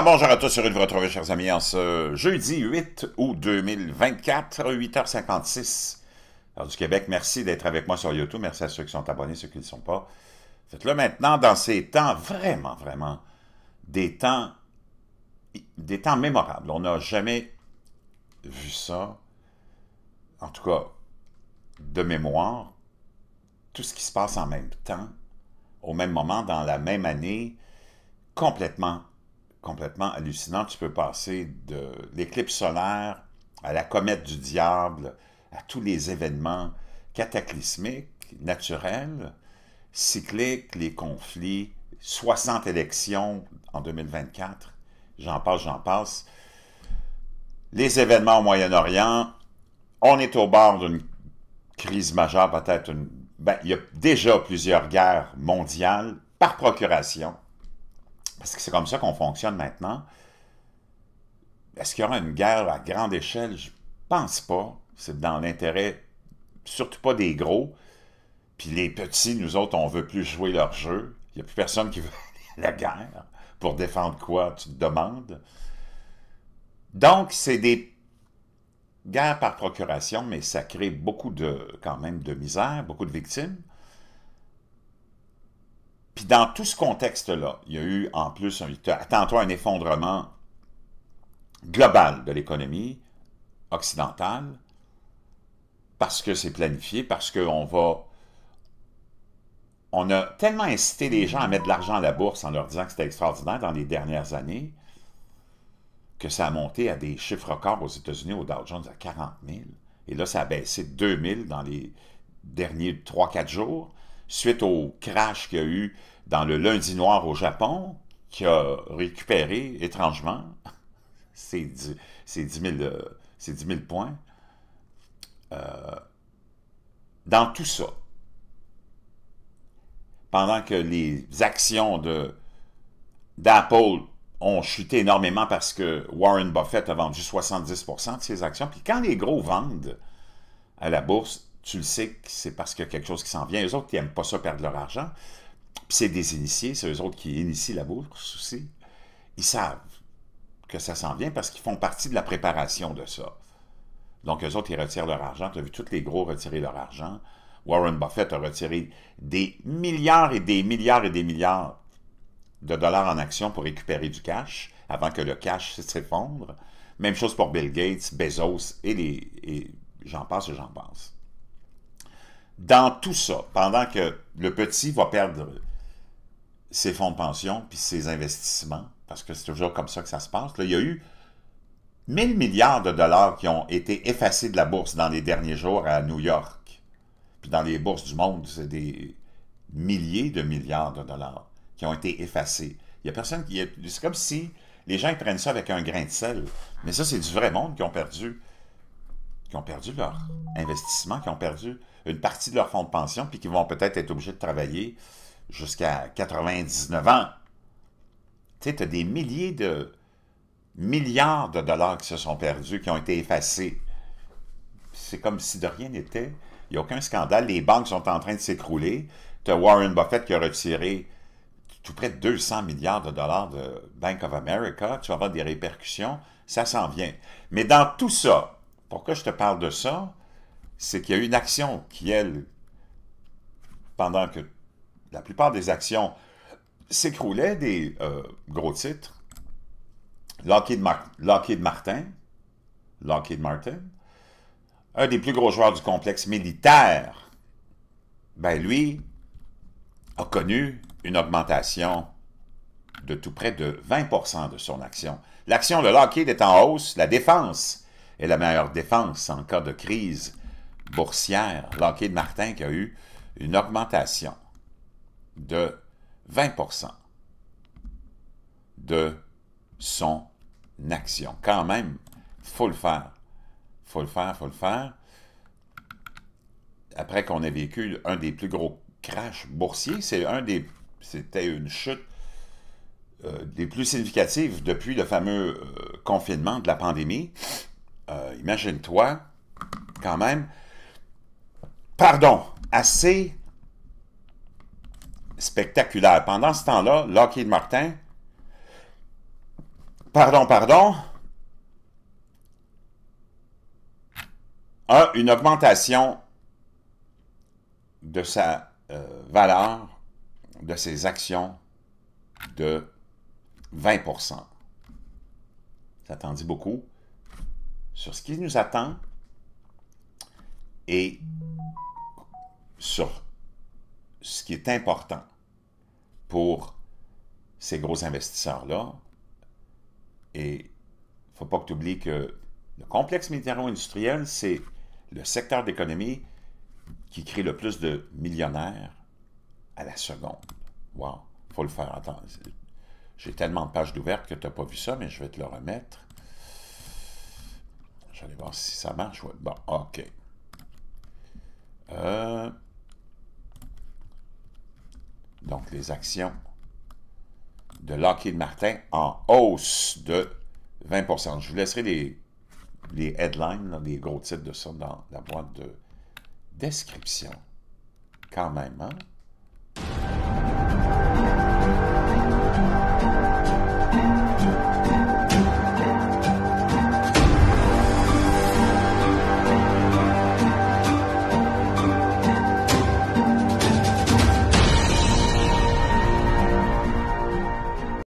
bonjour à tous, heureux de vous retrouver, chers amis, en ce jeudi 8 août 2024, 8h56, heure du Québec. Merci d'être avec moi sur YouTube. Merci à ceux qui sont abonnés, ceux qui ne le sont pas. Faites-le maintenant dans ces temps vraiment, vraiment, des temps, des temps mémorables. On n'a jamais vu ça, en tout cas, de mémoire, tout ce qui se passe en même temps, au même moment, dans la même année, complètement complètement hallucinant. Tu peux passer de l'éclipse solaire à la comète du diable, à tous les événements cataclysmiques, naturels, cycliques, les conflits, 60 élections en 2024, j'en passe, j'en passe. Les événements au Moyen-Orient, on est au bord d'une crise majeure, peut-être ben, il y a déjà plusieurs guerres mondiales par procuration parce que c'est comme ça qu'on fonctionne maintenant. Est-ce qu'il y aura une guerre à grande échelle? Je pense pas. C'est dans l'intérêt, surtout pas des gros. Puis les petits, nous autres, on veut plus jouer leur jeu. Il n'y a plus personne qui veut la guerre. Pour défendre quoi, tu te demandes. Donc, c'est des guerres par procuration, mais ça crée beaucoup de, quand même, de misère, beaucoup de victimes. Puis dans tout ce contexte-là, il y a eu en plus, attends-toi un effondrement global de l'économie occidentale, parce que c'est planifié, parce qu'on va... On a tellement incité les gens à mettre de l'argent à la bourse en leur disant que c'était extraordinaire dans les dernières années, que ça a monté à des chiffres records aux États-Unis, au Dow Jones, à 40 000. Et là, ça a baissé de 2 000 dans les derniers 3-4 jours suite au crash qu'il y a eu dans le lundi noir au Japon, qui a récupéré étrangement ces 10, 000, euh, points. Euh, dans tout ça, pendant que les actions d'Apple ont chuté énormément parce que Warren Buffett a vendu 70% de ses actions, puis quand les gros vendent à la bourse, tu le sais que c'est parce qu'il y a quelque chose qui s'en vient. Les autres, qui n'aiment pas ça, perdre leur argent. Puis c'est des initiés, c'est eux autres qui initient la bourse aussi. Ils savent que ça s'en vient parce qu'ils font partie de la préparation de ça. Donc, eux autres, ils retirent leur argent. Tu as vu tous les gros retirer leur argent. Warren Buffett a retiré des milliards et des milliards et des milliards de dollars en actions pour récupérer du cash avant que le cash s'effondre. Même chose pour Bill Gates, Bezos et, les, et j'en passe et j'en passe dans tout ça, pendant que le petit va perdre ses fonds de pension puis ses investissements, parce que c'est toujours comme ça que ça se passe, il y a eu 1000 milliards de dollars qui ont été effacés de la bourse dans les derniers jours à New York. Puis dans les bourses du monde, c'est des milliers de milliards de dollars qui ont été effacés. Il y a personne qui... C'est comme si les gens prennent ça avec un grain de sel. Mais ça, c'est du vrai monde qui ont perdu qui ont perdu leur investissement, qui ont perdu une partie de leur fonds de pension, puis qui vont peut-être être obligés de travailler jusqu'à 99 ans. Tu sais, tu as des milliers de milliards de dollars qui se sont perdus, qui ont été effacés. C'est comme si de rien n'était. Il n'y a aucun scandale. Les banques sont en train de s'écrouler. Tu as Warren Buffett qui a retiré tout près de 200 milliards de dollars de Bank of America. Tu vas avoir des répercussions. Ça s'en vient. Mais dans tout ça, pourquoi je te parle de ça? C'est qu'il y a eu une action qui, elle, pendant que la plupart des actions s'écroulaient des euh, gros titres, Lockheed, Martin, Lockheed Martin, un des plus gros joueurs du complexe militaire, ben lui a connu une augmentation de tout près de 20 de son action. L'action de Lockheed est en hausse, la défense est la meilleure défense en cas de crise boursière. L'hockey de Martin qui a eu une augmentation de 20 de son action. Quand même, faut le faire. faut le faire, faut le faire. Après qu'on ait vécu un des plus gros crashs boursiers, c'est un des, c'était une chute euh, des plus significatives depuis le fameux euh, confinement de la pandémie imagine-toi, quand même, pardon, assez spectaculaire. Pendant ce temps-là, Lockheed Martin, pardon, pardon, a une augmentation de sa euh, valeur, de ses actions, de 20 Ça t'en dit beaucoup? sur ce qui nous attend et sur ce qui est important pour ces gros investisseurs-là. Et il ne faut pas que tu oublies que le complexe militaro-industriel, c'est le secteur d'économie qui crée le plus de millionnaires à la seconde. Wow, faut le faire. Attends, j'ai tellement de pages d'ouvertes que tu n'as pas vu ça, mais je vais te le remettre. J'allais voir si ça marche. Bon, OK. Euh, donc, les actions de Lockheed Martin en hausse de 20 Je vous laisserai les, les headlines, les gros titres de ça dans la boîte de description. Quand même, hein?